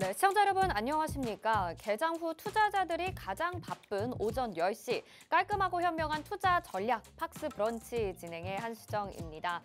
네, 시청자 여러분 안녕하십니까? 개장 후 투자자들이 가장 바쁜 오전 10시 깔끔하고 현명한 투자 전략 팍스 브런치 진행의 한수정입니다.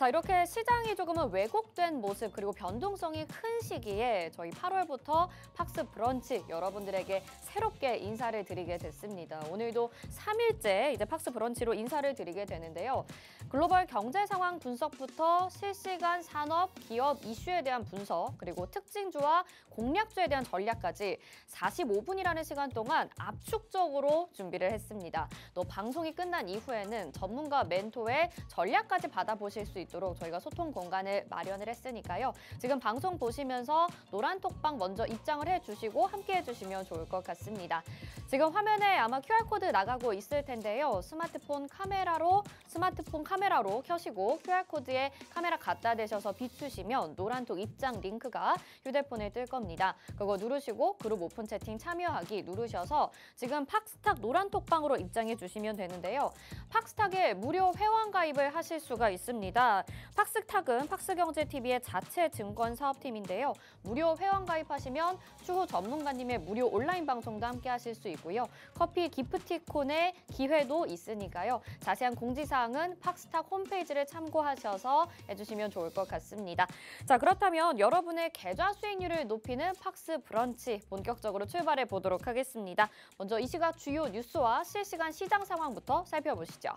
자 이렇게 시장이 조금은 왜곡된 모습 그리고 변동성이 큰 시기에 저희 8월부터 팍스 브런치 여러분들에게 새롭게 인사를 드리게 됐습니다. 오늘도 3일째 이제 팍스 브런치로 인사를 드리게 되는데요. 글로벌 경제 상황 분석부터 실시간 산업, 기업 이슈에 대한 분석 그리고 특징주와 공략주에 대한 전략까지 45분이라는 시간 동안 압축적으로 준비를 했습니다. 또 방송이 끝난 이후에는 전문가 멘토의 전략까지 받아보실 수 있도록 있도록 저희가 소통 공간을 마련을 했으니까요. 지금 방송 보시면서 노란톡방 먼저 입장을 해주시고 함께 해주시면 좋을 것 같습니다. 지금 화면에 아마 QR코드 나가고 있을 텐데요. 스마트폰 카메라로 스마트폰 카메라로 켜시고 QR코드에 카메라 갖다 대셔서 비추시면 노란톡 입장 링크가 휴대폰에 뜰 겁니다. 그거 누르시고 그룹 오픈 채팅 참여하기 누르셔서 지금 팍스탁 노란톡방으로 입장해 주시면 되는데요. 팍스탁에 무료 회원 가입을 하실 수가 있습니다. 팍스탁은 팍스경제TV의 자체 증권 사업팀인데요. 무료 회원 가입하시면 추후 전문가님의 무료 온라인 방송도 함께 하실 수 있고요. 커피 기프티콘의 기회도 있으니까요. 자세한 공지사항은 팍스탁 홈페이지를 참고하셔서 해주시면 좋을 것 같습니다. 자 그렇다면 여러분의 계좌 수익률을 높이는 팍스 브런치 본격적으로 출발해 보도록 하겠습니다. 먼저 이 시각 주요 뉴스와 실시간 시장 상황부터 살펴보시죠.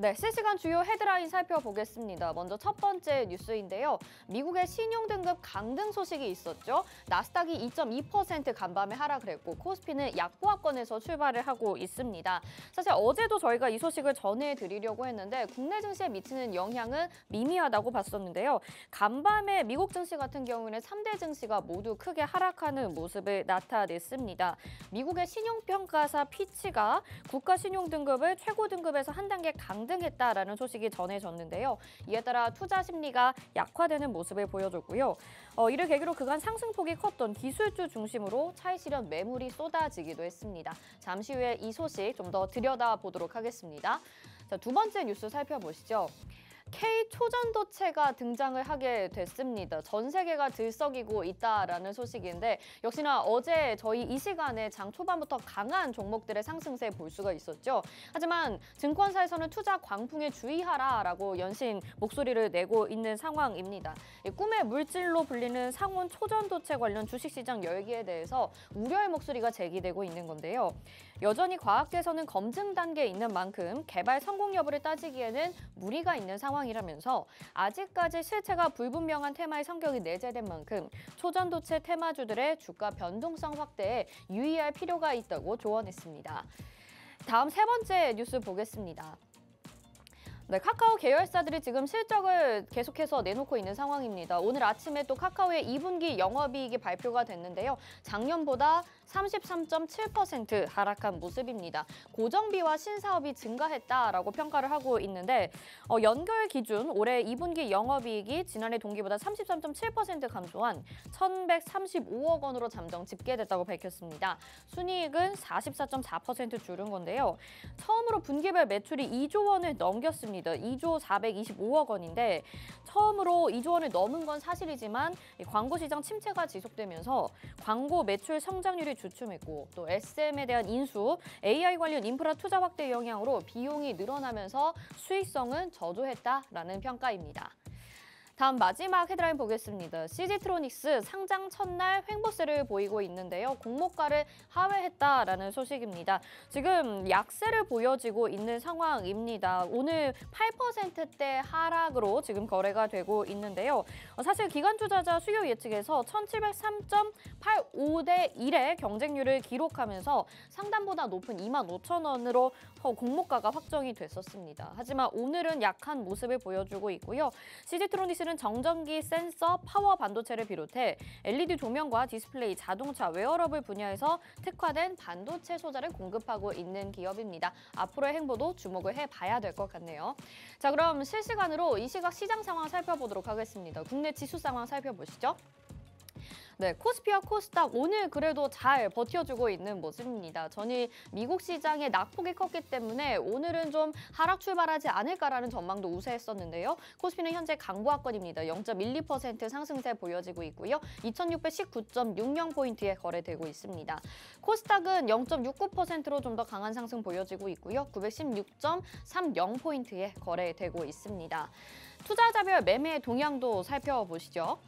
네, 실시간 주요 헤드라인 살펴보겠습니다. 먼저 첫 번째 뉴스인데요. 미국의 신용등급 강등 소식이 있었죠. 나스닥이 2.2% 간밤에 하락을 했고 코스피는 약보합권에서 출발을 하고 있습니다. 사실 어제도 저희가 이 소식을 전해드리려고 했는데 국내 증시에 미치는 영향은 미미하다고 봤었는데요. 간밤에 미국 증시 같은 경우에는 3대 증시가 모두 크게 하락하는 모습을 나타냈습니다. 미국의 신용평가사 피치가 국가신용등급을 최고 등급에서 한 단계 강등 반등했다라는 소식이 전해졌는데요. 이에 따라 투자 심리가 약화되는 모습을 보여줬고요. 어, 이를 계기로 그간 상승폭이 컸던 기술주 중심으로 차익 실현 매물이 쏟아지기도 했습니다. 잠시 후에 이 소식 좀 더 들여다보도록 하겠습니다. 자, 두 번째 뉴스 살펴보시죠. K 초전도체가 등장을 하게 됐습니다. 전 세계가 들썩이고 있다라는 소식인데 역시나 어제 저희 이 시간에 장 초반부터 강한 종목들의 상승세 볼 수가 있었죠. 하지만 증권사에서는 투자 광풍에 주의하라라고 연신 목소리를 내고 있는 상황입니다. 꿈의 물질로 불리는 상온 초전도체 관련 주식시장 열기에 대해서 우려의 목소리가 제기되고 있는 건데요. 여전히 과학계에서는 검증 단계에 있는 만큼 개발 성공 여부를 따지기에는 무리가 있는 상황 상황이라면서 아직까지 실체가 불분명한 테마의 성격이 내재된 만큼 초전도체 테마주들의 주가 변동성 확대에 유의할 필요가 있다고 조언했습니다. 다음 세 번째 뉴스 보겠습니다. 네, 카카오 계열사들이 지금 실적을 계속해서 내놓고 있는 상황입니다. 오늘 아침에 또 카카오의 2분기 영업이익이 발표가 됐는데요. 작년보다 33.7% 하락한 모습입니다. 고정비와 신사업이 증가했다라고 평가를 하고 있는데 어, 연결 기준 올해 2분기 영업이익이 지난해 동기보다 33.7% 감소한 1,135억 원으로 잠정 집계됐다고 밝혔습니다. 순이익은 44.4% 줄은 건데요. 처음으로 분기별 매출이 2조 원을 넘겼습니다. 2조 425억 원인데 처음으로 2조 원을 넘은 건 사실이지만 광고 시장 침체가 지속되면서 광고 매출 성장률이 주춤했고 또 SM에 대한 인수, AI 관련 인프라 투자 확대 영향으로 비용이 늘어나면서 수익성은 저조했다라는 평가입니다. 다음 마지막 헤드라인 보겠습니다. CG트로닉스 상장 첫날 횡보세를 보이고 있는데요. 공모가를 하회했다라는 소식입니다. 지금 약세를 보여지고 있는 상황입니다. 오늘 8%대 하락으로 지금 거래가 되고 있는데요. 사실 기관 투자자 수요 예측에서 1703.85대 1의 경쟁률을 기록하면서 상단보다 높은 25,000원으로 어, 공모가가 확정이 됐었습니다. 하지만 오늘은 약한 모습을 보여주고 있고요. CG트로닉스는 기술은 정전기 센서, 파워 반도체를 비롯해 LED 조명과 디스플레이, 자동차, 웨어러블 분야에서 특화된 반도체 소자를 공급하고 있는 기업입니다. 앞으로의 행보도 주목을 해봐야 될 것 같네요. 자, 그럼 실시간으로 이 시각 시장 상황 살펴보도록 하겠습니다. 국내 지수 상황 살펴보시죠. 네, 코스피와 코스닥 오늘 그래도 잘 버텨주고 있는 모습입니다. 전일 미국 시장의 낙폭이 컸기 때문에 오늘은 좀 하락 출발하지 않을까라는 전망도 우세했었는데요. 코스피는 현재 강보합권입니다. 0.12% 상승세 보여지고 있고요. 2619.60포인트에 거래되고 있습니다. 코스닥은 0.69%로 좀 더 강한 상승 보여지고 있고요. 916.30포인트에 거래되고 있습니다. 투자자별 매매 동향도 살펴보시죠.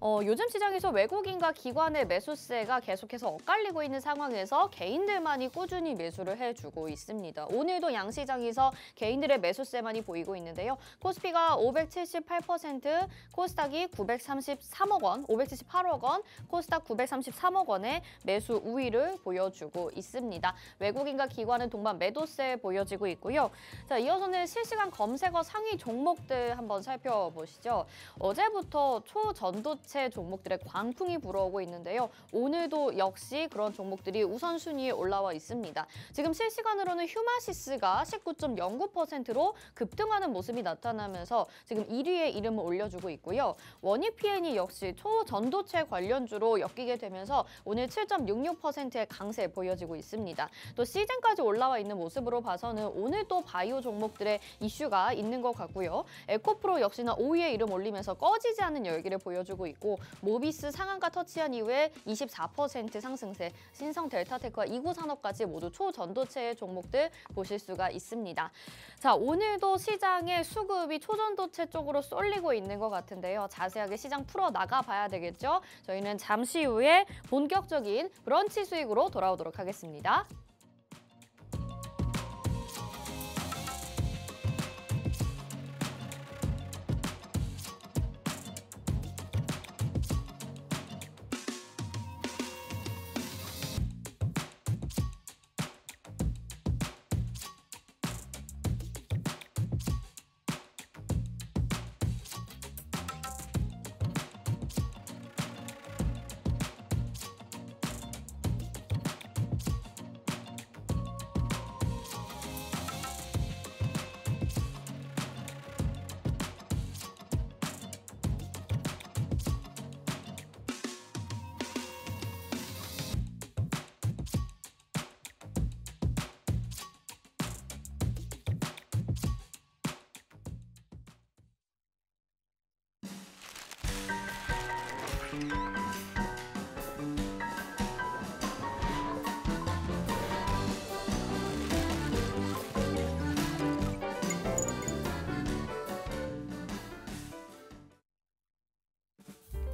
어, 요즘 시장에서 외국인과 기관의 매수세가 계속해서 엇갈리고 있는 상황에서 개인들만이 꾸준히 매수를 해주고 있습니다. 오늘도 양시장에서 개인들의 매수세만이 보이고 있는데요. 코스피가 578%, 코스닥이 933억 원, 578억 원, 코스닥 933억 원의 매수 우위를 보여주고 있습니다. 외국인과 기관은 동반 매도세 보여지고 있고요. 자, 이어서는 실시간 검색어 상위 종목들 한번 살펴보시죠. 어제부터 초전도 업체 종목들의 광풍이 불어오고 있는데요. 오늘도 역시 그런 종목들이 우선순위에 올라와 있습니다. 지금 실시간으로는 휴마시스가 19.09%로 급등하는 모습이 나타나면서 지금 1위의 이름을 올려주고 있고요. 원이피엔이 역시 초전도체 관련주로 엮이게 되면서 오늘 7.66%의 강세 보여지고 있습니다. 또 시즌까지 올라와 있는 모습으로 봐서는 오늘 또 바이오 종목들의 이슈가 있는 것 같고요. 에코프로 역시나 5위에 이름 올리면서 꺼지지 않는 열기를 보여주고 있고 있고 모비스 상한가 터치한 이후에 24% 상승세, 신성 델타테크와 이구 산업까지 모두 초전도체의 종목들 보실 수가 있습니다. 자, 오늘도 시장의 수급이 초전도체 쪽으로 쏠리고 있는 것 같은데요. 자세하게 시장 풀어 나가 봐야 되겠죠? 저희는 잠시 후에 본격적인 브런치 수익으로 돌아오도록 하겠습니다.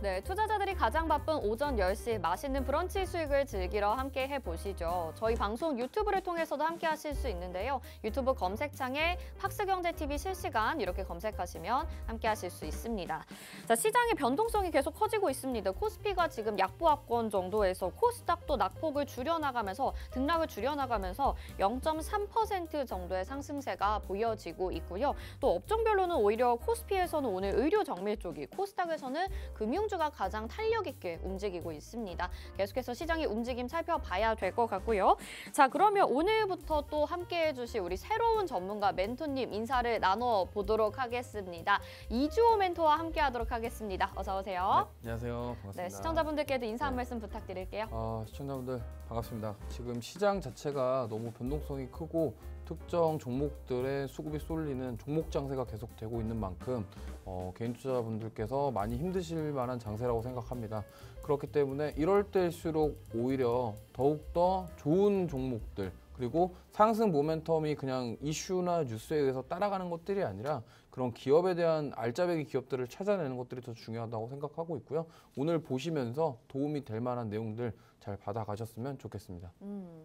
네, 투자자들이 가장 바쁜 오전 10시 맛있는 브런치 수익을 즐기러 함께 해보시죠. 저희 방송 유튜브를 통해서도 함께 하실 수 있는데요. 유튜브 검색창에 팍스경제TV 실시간 이렇게 검색하시면 함께 하실 수 있습니다. 자, 시장의 변동성이 계속 커지고 있습니다. 코스피가 지금 약보합권 정도에서 코스닥도 낙폭을 줄여나가면서 등락을 줄여나가면서 0.3% 정도의 상승세가 보여지고 있고요. 또 업종별로는 오히려 코스피에서는 오늘 의료 정밀 쪽이 코스닥에서는 금융 호주가 가장 탄력 있게 움직이고 있습니다. 계속해서 시장의 움직임 살펴봐야 될 것 같고요. 자 그러면 오늘부터 또 함께해 주실 우리 새로운 전문가 멘토님 인사를 나눠보도록 하겠습니다. 이주호 멘토와 함께하도록 하겠습니다. 어서 오세요. 네, 안녕하세요. 반갑습니다. 네, 시청자분들께도 인사 한 네. 말씀 부탁드릴게요. 아, 시청자분들 반갑습니다. 지금 시장 자체가 너무 변동성이 크고 특정 종목들의 수급이 쏠리는 종목 장세가 계속되고 있는 만큼 어, 개인 투자분들께서 자 많이 힘드실 만한 장세라고 생각합니다. 그렇기 때문에 이럴 때일수록 오히려 더욱더 좋은 종목들 그리고 상승 모멘텀이 그냥 이슈나 뉴스에 의해서 따라가는 것들이 아니라 그런 기업에 대한 알짜배기 기업들을 찾아내는 것들이 더 중요하다고 생각하고 있고요. 오늘 보시면서 도움이 될 만한 내용들 잘 받아가셨으면 좋겠습니다. 음.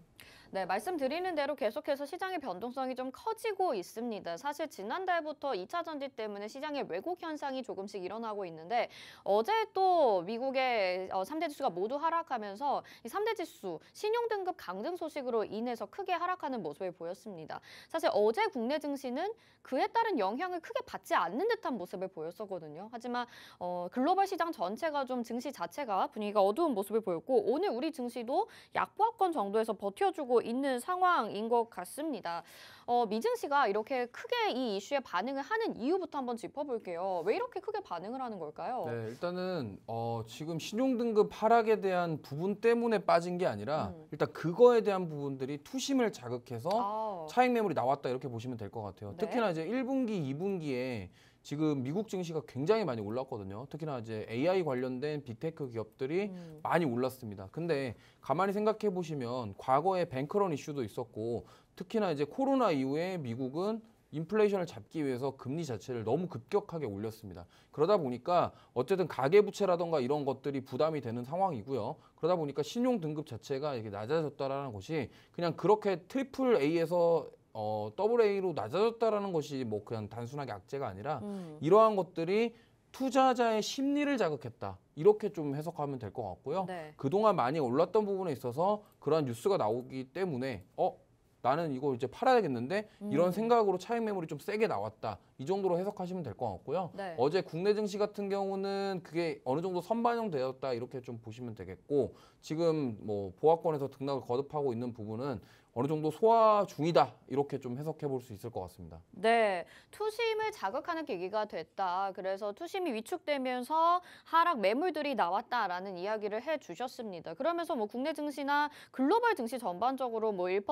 네, 말씀드리는 대로 계속해서 시장의 변동성이 좀 커지고 있습니다. 사실 지난달부터 2차 전지 때문에 시장의 왜곡 현상이 조금씩 일어나고 있는데 어제 또 미국의 3대 어, 지수가 모두 하락하면서 이 3대 지수 신용등급 강등 소식으로 인해서 크게 하락하는 모습을 보였습니다. 사실 어제 국내 증시는 그에 따른 영향을 크게 받지 않는 듯한 모습을 보였었거든요. 하지만 어, 글로벌 시장 전체가 좀 증시 자체가 분위기가 어두운 모습을 보였고 오늘 우리 증시도 약보합권 정도에서 버텨주고 있는 상황인 것 같습니다. 어, 미증 씨가 이렇게 크게 이 이슈에 반응을 하는 이유부터 한번 짚어볼게요. 왜 이렇게 크게 반응을 하는 걸까요? 네, 일단은 어, 지금 신용등급 하락에 대한 부분 때문에 빠진 게 아니라 음. 일단 그거에 대한 부분들이 투심을 자극해서 아. 차익 매물이 나왔다 이렇게 보시면 될 것 같아요. 네. 특히나 이제 1분기, 2분기에 지금 미국 증시가 굉장히 많이 올랐거든요. 특히나 이제 AI 관련된 빅테크 기업들이 음. 많이 올랐습니다. 근데 가만히 생각해 보시면 과거에 뱅크런 이슈도 있었고 특히나 이제 코로나 이후에 미국은 인플레이션을 잡기 위해서 금리 자체를 너무 급격하게 올렸습니다. 그러다 보니까 어쨌든 가계부채라던가 이런 것들이 부담이 되는 상황이고요. 그러다 보니까 신용 등급 자체가 이렇게 낮아졌다라는 것이 그냥 그렇게 트리플 A에서 어, AA로 낮아졌다라는 것이 뭐 그냥 단순하게 악재가 아니라 음. 이러한 것들이 투자자의 심리를 자극했다. 이렇게 좀 해석하면 될 것 같고요. 네. 그동안 많이 올랐던 부분에 있어서 그러한 뉴스가 나오기 때문에 어 나는 이거 이제 팔아야겠는데 음. 이런 생각으로 차익 매물이 좀 세게 나왔다. 이 정도로 해석하시면 될 것 같고요. 네. 어제 국내 증시 같은 경우는 그게 어느 정도 선반영되었다 이렇게 좀 보시면 되겠고 지금 뭐 보합권에서 등락을 거듭하고 있는 부분은 어느 정도 소화 중이다 이렇게 좀 해석해 볼 수 있을 것 같습니다. 네, 투심을 자극하는 계기가 됐다. 그래서 투심이 위축되면서 하락 매물들이 나왔다라는 이야기를 해주셨습니다. 그러면서 뭐 국내 증시나 글로벌 증시 전반적으로 뭐 1%,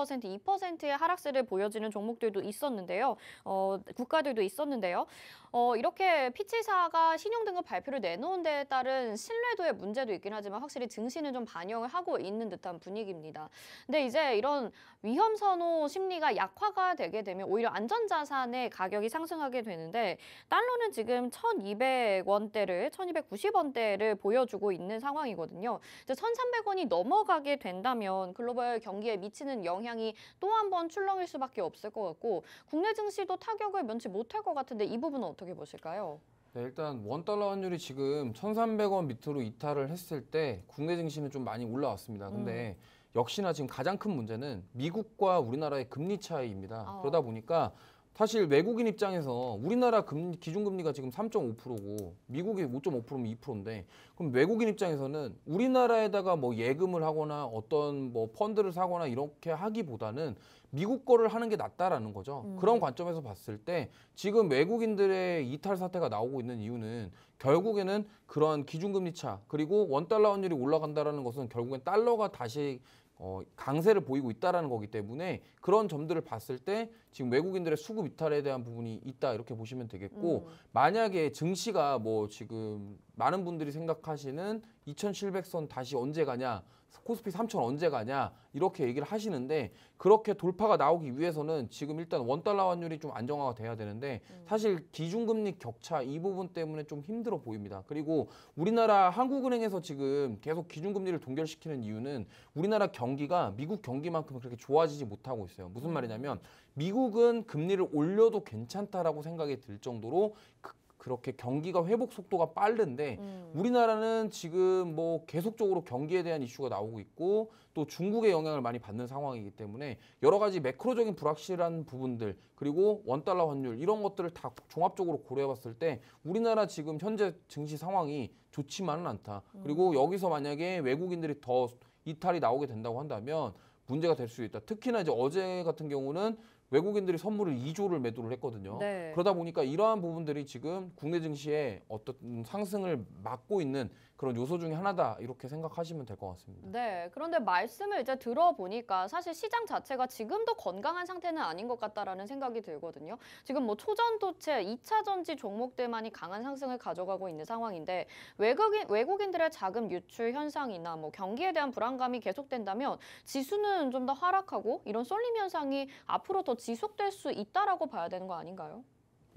2%의 하락세를 보여지는 종목들도 있었는데요. 어, 국가들도 있었는데요. 어, 이렇게 피치사가 신용등급 발표를 내놓은 데에 따른 신뢰도의 문제도 있긴 하지만 확실히 증시는 좀 반영을 하고 있는 듯한 분위기입니다. 근데 이제 이런 위험 선호 심리가 약화가 되게 되면 오히려 안전자산의 가격이 상승하게 되는데 달러는 지금 1,200원대를 1,290원대를 보여주고 있는 상황이거든요. 이제 1,300원이 넘어가게 된다면 글로벌 경기에 미치는 영향이 또 한 번 출렁일 수밖에 없을 것 같고 국내 증시도 타격을 면치 못할 것 같은데 이 부분은 어떻게 보실까요? 네, 일단 원달러 환율이 지금 1,300원 밑으로 이탈을 했을 때 국내 증시는 좀 많이 올라왔습니다. 음. 근데 음. 역시나 지금 가장 큰 문제는 미국과 우리나라의 금리 차이입니다. 어. 그러다 보니까 사실 외국인 입장에서 우리나라 금리, 기준금리가 지금 3.5%고 미국이 5.5%면 2%인데 그럼 외국인 입장에서는 우리나라에다가 뭐 예금을 하거나 어떤 뭐 펀드를 사거나 이렇게 하기보다는 미국 거를 하는 게 낫다라는 거죠. 음. 그런 관점에서 봤을 때 지금 외국인들의 이탈 사태가 나오고 있는 이유는 결국에는 그런 기준금리 차 그리고 원 달러 환율이 올라간다라는 것은 결국엔 달러가 다시 어, 강세를 보이고 있다라는 거기 때문에 그런 점들을 봤을 때 지금 외국인들의 수급 이탈에 대한 부분이 있다 이렇게 보시면 되겠고 음. 만약에 증시가 뭐 지금 많은 분들이 생각하시는 2,700선 다시 언제 가냐 코스피 3천 언제 가냐 이렇게 얘기를 하시는데 그렇게 돌파가 나오기 위해서는 지금 일단 원달러 환율이 좀 안정화가 돼야 되는데 음. 사실 기준금리 격차 이 부분 때문에 좀 힘들어 보입니다. 그리고 우리나라 한국은행에서 지금 계속 기준금리를 동결시키는 이유는 우리나라 경기가 미국 경기만큼 그렇게 좋아지지 못하고 있어요. 무슨 음. 말이냐면 미국은 금리를 올려도 괜찮다라고 생각이 들 정도로 그 그렇게 경기가 회복 속도가 빠른데 음. 우리나라는 지금 뭐 계속적으로 경기에 대한 이슈가 나오고 있고 또 중국의 영향을 많이 받는 상황이기 때문에 여러 가지 매크로적인 불확실한 부분들 그리고 원달러 환율 이런 것들을 다 종합적으로 고려해 봤을 때 우리나라 지금 현재 증시 상황이 좋지만은 않다. 음. 그리고 여기서 만약에 외국인들이 더 이탈이 나오게 된다고 한다면 문제가 될 수 있다. 특히나 이제 어제 같은 경우는 외국인들이 선물을 2조를 매도를 했거든요. 네. 그러다 보니까 이러한 부분들이 지금 국내 증시에 어떤 상승을 막고 있는 그런 요소 중에 하나다 이렇게 생각하시면 될 것 같습니다. 네. 그런데 말씀을 이제 들어보니까 사실 시장 자체가 지금도 건강한 상태는 아닌 것 같다라는 생각이 들거든요. 지금 뭐 초전도체, 2차 전지 종목들만이 강한 상승을 가져가고 있는 상황인데 외국인 외국인들의 자금 유출 현상이나 뭐 경기에 대한 불안감이 계속된다면 지수는 좀 더 하락하고 이런 쏠림 현상이 앞으로 더 지속될 수 있다라고 봐야 되는 거 아닌가요?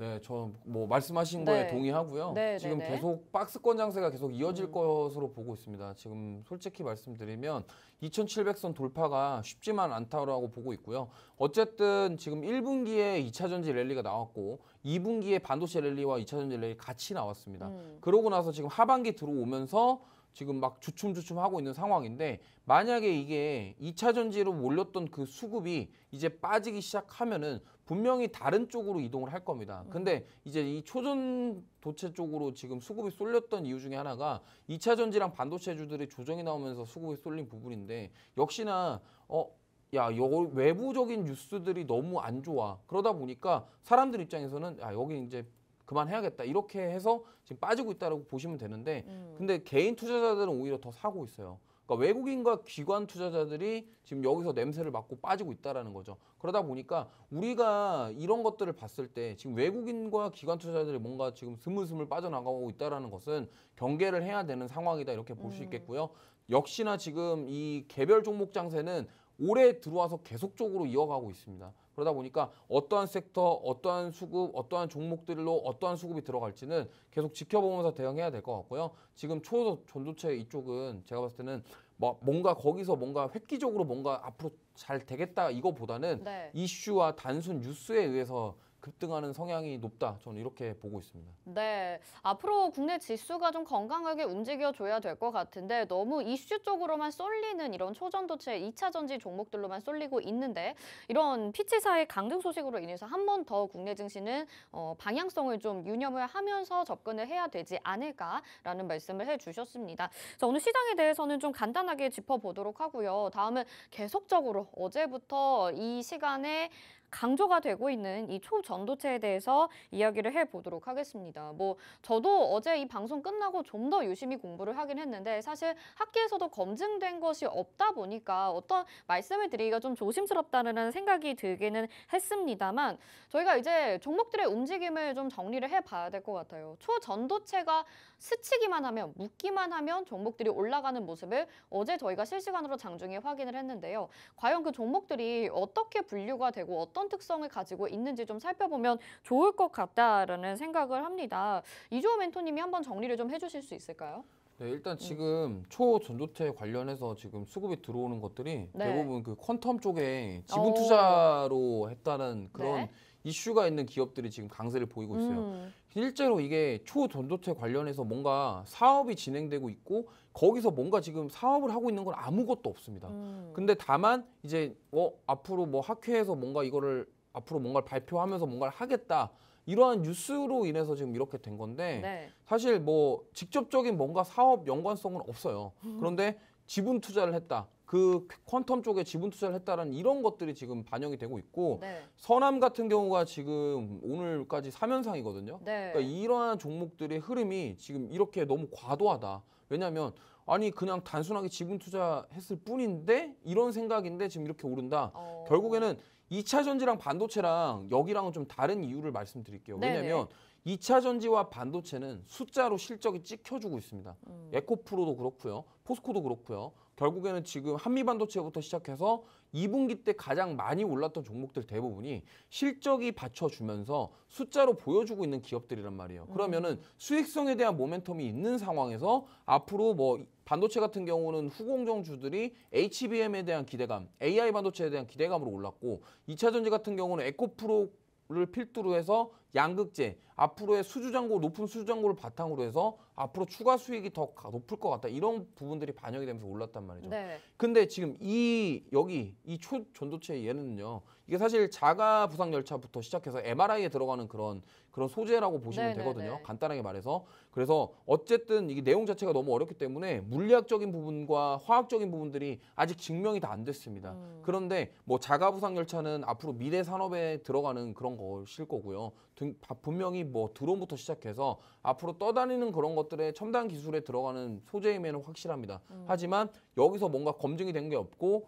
네, 저 뭐 말씀하신 네. 거에 동의하고요. 네, 네, 지금 네, 계속 박스권 장세가 계속 이어질 음. 것으로 보고 있습니다. 지금 솔직히 말씀드리면 2,700선 돌파가 쉽지만 않다고 보고 있고요. 어쨌든 지금 1분기에 2차 전지 랠리가 나왔고 2분기에 반도체 랠리와 2차 전지 랠리 같이 나왔습니다. 음. 그러고 나서 지금 하반기 들어오면서 지금 막 주춤주춤 하고 있는 상황인데 만약에 이게 2차 전지로 몰렸던 그 수급이 이제 빠지기 시작하면은 분명히 다른 쪽으로 이동을 할 겁니다. 음. 근데 이제 이 초전 도체 쪽으로 지금 수급이 쏠렸던 이유 중에 하나가 2차 전지랑 반도체주들의 조정이 나오면서 수급이 쏠린 부분인데 역시나 어 야, 여, 외부적인 뉴스들이 너무 안 좋아. 그러다 보니까 사람들 입장에서는 야, 여기 이제 그만해야겠다 이렇게 해서 지금 빠지고 있다라고 보시면 되는데 음. 근데 개인 투자자들은 오히려 더 사고 있어요. 그러니까 외국인과 기관 투자자들이 지금 여기서 냄새를 맡고 빠지고 있다라는 거죠. 그러다 보니까 우리가 이런 것들을 봤을 때 지금 외국인과 기관 투자자들이 뭔가 지금 스물스물 빠져나가고 있다라는 것은 경계를 해야 되는 상황이다 이렇게 볼수 음. 있겠고요. 역시나 지금 이 개별 종목 장세는 올해 들어와서 계속적으로 이어가고 있습니다. 그러다 보니까 어떠한 섹터, 어떠한 수급, 어떠한 종목들로 어떠한 수급이 들어갈지는 계속 지켜보면서 대응해야 될 것 같고요. 지금 초 전도체 이쪽은 제가 봤을 때는 뭐 뭔가 거기서 뭔가 획기적으로 뭔가 앞으로 잘 되겠다 이거보다는 네. 이슈와 단순 뉴스에 의해서 급등하는 성향이 높다. 저는 이렇게 보고 있습니다. 네. 앞으로 국내 지수가 좀 건강하게 움직여줘야 될 것 같은데 너무 이슈 쪽으로만 쏠리는 이런 초전도체 이차 전지 종목들로만 쏠리고 있는데 이런 피치사의 강등 소식으로 인해서 한 번 더 국내 증시는 어, 방향성을 좀 유념을 하면서 접근을 해야 되지 않을까라는 말씀을 해주셨습니다. 자, 오늘 시장에 대해서는 좀 간단하게 짚어보도록 하고요. 다음은 계속적으로 어제부터 이 시간에 강조가 되고 있는 이 초전도체에 대해서 이야기를 해보도록 하겠습니다. 뭐 저도 어제 이 방송 끝나고 좀 더 유심히 공부를 하긴 했는데 사실 학계에서도 검증된 것이 없다 보니까 어떤 말씀을 드리기가 좀 조심스럽다는 생각이 들기는 했습니다만 저희가 이제 종목들의 움직임을 좀 정리를 해봐야 될 것 같아요. 초전도체가 스치기만 하면 묶기만 하면 종목들이 올라가는 모습을 어제 저희가 실시간으로 장중에 확인을 했는데요. 과연 그 종목들이 어떻게 분류가 되고 어떤 어떤 특성을 가지고 있는지 좀 살펴보면 좋을 것 같다라는 생각을 합니다. 이주호 멘토님이 한번 정리를 좀 해주실 수 있을까요? 네, 일단 음. 지금 음. 초전도체 관련해서 지금 수급이 들어오는 것들이 네. 대부분 그 퀀텀 쪽에 지분 투자로 했다는 그런 네. 이슈가 있는 기업들이 지금 강세를 보이고 있어요. 음. 실제로 이게 초전도체 관련해서 뭔가 사업이 진행되고 있고 거기서 뭔가 지금 사업을 하고 있는 건 아무것도 없습니다. 음. 근데 다만 이제 어 앞으로 뭐 학회에서 뭔가 이거를 앞으로 뭔가를 발표하면서 뭔가를 하겠다. 이러한 뉴스로 인해서 지금 이렇게 된 건데 네. 사실 뭐 직접적인 뭔가 사업 연관성은 없어요. 음. 그런데 지분 투자를 했다. 그 퀀텀 쪽에 지분 투자를 했다라는 이런 것들이 지금 반영이 되고 있고 네. 서남 같은 경우가 지금 오늘까지 3연상이거든요. 네. 그러니까 이러한 종목들의 흐름이 지금 이렇게 너무 과도하다. 왜냐하면 아니 그냥 단순하게 지분 투자했을 뿐인데 이런 생각인데 지금 이렇게 오른다. 어... 결국에는 이차 전지랑 반도체랑 여기랑은 좀 다른 이유를 말씀드릴게요. 네, 네. 왜냐하면 이차 전지와 반도체는 숫자로 실적이 찍혀주고 있습니다. 음. 에코프로도 그렇고요. 포스코도 그렇고요. 결국에는 지금 한미 반도체부터 시작해서 2분기 때 가장 많이 올랐던 종목들 대부분이 실적이 받쳐주면서 숫자로 보여주고 있는 기업들이란 말이에요. 음. 그러면은 수익성에 대한 모멘텀이 있는 상황에서 앞으로 뭐 반도체 같은 경우는 후공정주들이 HBM에 대한 기대감, AI 반도체에 대한 기대감으로 올랐고 2차 전지 같은 경우는 에코프로 를 필두로 해서 양극재, 앞으로의 수주장고 높은 수주장고를 바탕으로 해서 앞으로 추가 수익이 더 높을 것 같다. 이런 부분들이 반영이 되면서 올랐단 말이죠. 네. 근데 지금 이 여기 이 초 전도체 얘는요. 이게 사실 자가 부상 열차부터 시작해서 MRI에 들어가는 그런 그런 소재라고 보시면 네네네. 네, 되거든요. 네. 간단하게 말해서. 그래서 어쨌든 이게 내용 자체가 너무 어렵기 때문에 물리학적인 부분과 화학적인 부분들이 아직 증명이 다 안 됐습니다. 음. 그런데 뭐 자가 부상 열차는 앞으로 미래 산업에 들어가는 그런 것일 거고요. 등, 분명히 뭐 드론부터 시작해서 앞으로 떠다니는 그런 것들의 첨단 기술에 들어가는 소재임에는 확실합니다. 음. 하지만 여기서 뭔가 검증이 된 게 없고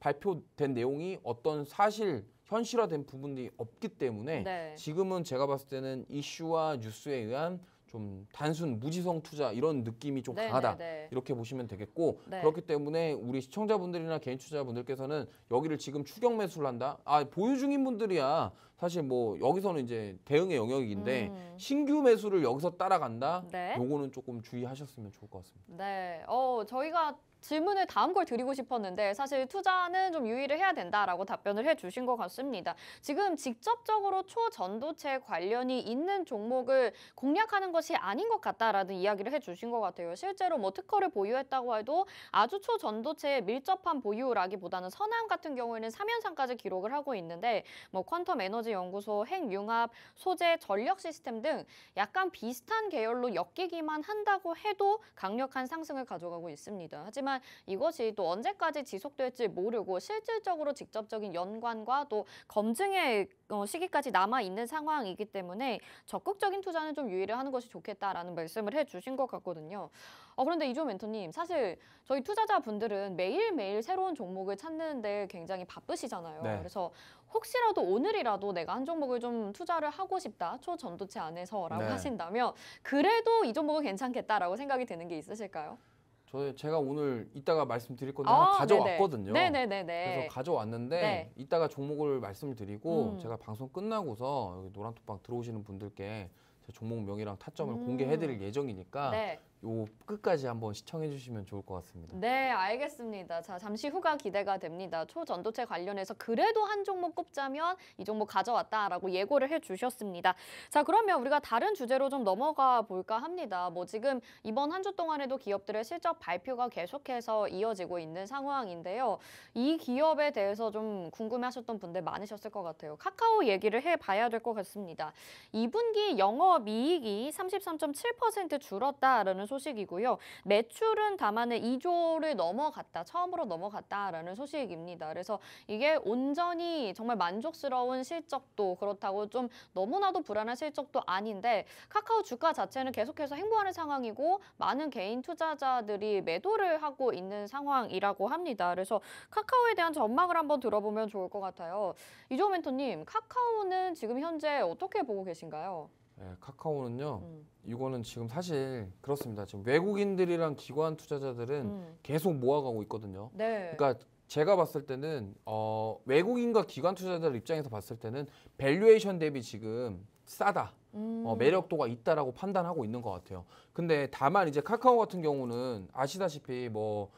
발표된 내용이 어떤 사실 현실화된 부분이 없기 때문에 네. 지금은 제가 봤을 때는 이슈와 뉴스에 의한 좀 단순 무지성 투자 이런 느낌이 좀네 강하다 네네. 네. 이렇게 보시면 되겠고 네. 그렇기 때문에 우리 시청자분들이나 개인 투자분들께서는 여기를 지금 추격 매수를 한다 아 보유 중인 분들이야 사실 뭐 여기서는 이제 대응의 영역인데 음. 신규 매수를 여기서 따라간다. 네. 요거는 조금 주의하셨으면 좋을 것 같습니다. 네. 어, 저희가 질문을 다음 걸 드리고 싶었는데 사실 투자는 좀 유의를 해야 된다라고 답변을 해주신 것 같습니다. 지금 직접적으로 초전도체 관련이 있는 종목을 공략하는 것이 아닌 것 같다라는 이야기를 해주신 것 같아요. 실제로 뭐 특허를 보유했다고 해도 아주 초전도체에 밀접한 보유라기보다는 선암 같은 경우에는 3연상까지 기록을 하고 있는데 뭐 퀀텀 에너지 에너지연구소 핵융합, 소재, 전력 시스템 등 약간 비슷한 계열로 엮이기만 한다고 해도 강력한 상승을 가져가고 있습니다. 하지만 이것이 또 언제까지 지속될지 모르고 실질적으로 직접적인 연관과 또 검증의 어, 시기까지 남아있는 상황이기 때문에 적극적인 투자는 좀 유의를 하는 것이 좋겠다라는 말씀을 해주신 것 같거든요. 어, 그런데 이조 멘토님, 사실 저희 투자자분들은 매일매일 새로운 종목을 찾는데 굉장히 바쁘시잖아요. 네. 그래서 혹시라도 오늘이라도 내가 한 종목을 좀 투자를 하고 싶다, 초전도체 안에서라고 네. 하신다면 그래도 이 종목은 괜찮겠다라고 생각이 드는 게 있으실까요? 저 제가 오늘 이따가 말씀드릴 건데 아, 가져왔거든요. 네네네네. 그래서 가져왔는데 네. 이따가 종목을 말씀을 드리고 음. 제가 방송 끝나고서 여기 노란톡방 들어오시는 분들께 제 종목 명이랑 타점을 음. 공개해드릴 예정이니까 네. 요 끝까지 한번 시청해 주시면 좋을 것 같습니다. 네, 알겠습니다. 자, 잠시 후가 기대가 됩니다. 초전도체 관련해서 그래도 한 종목 꼽자면 이 종목 가져왔다라고 예고를 해 주셨습니다. 자, 그러면 우리가 다른 주제로 좀 넘어가 볼까 합니다. 뭐 지금 이번 한 주 동안에도 기업들의 실적 발표가 계속해서 이어지고 있는 상황인데요. 이 기업에 대해서 좀 궁금해 하셨던 분들 많으셨을 것 같아요. 카카오 얘기를 해 봐야 될 것 같습니다. 2분기 영업이익이 33.7% 줄었다라는 소식이고요. 매출은 다만에 2조를 넘어갔다. 처음으로 넘어갔다라는 소식입니다. 그래서 이게 온전히 정말 만족스러운 실적도 그렇다고 좀 너무나도 불안한 실적도 아닌데 카카오 주가 자체는 계속해서 행보하는 상황이고 많은 개인 투자자들이 매도를 하고 있는 상황이라고 합니다. 그래서 카카오에 대한 전망을 한번 들어보면 좋을 것 같아요. 이종 멘토님, 카카오는 지금 현재 어떻게 보고 계신가요? 네, 카카오는요. 음. 이거는 지금 사실 그렇습니다. 지금 외국인들이랑 기관 투자자들은 음. 계속 모아가고 있거든요. 네. 그러니까 제가 봤을 때는 어, 외국인과 기관 투자자들 입장에서 봤을 때는 밸류에이션 대비 지금 싸다. 어, 음. 어, 매력도가 있다라고 판단하고 있는 것 같아요. 근데 다만 이제 카카오 같은 경우는 아시다시피 뭐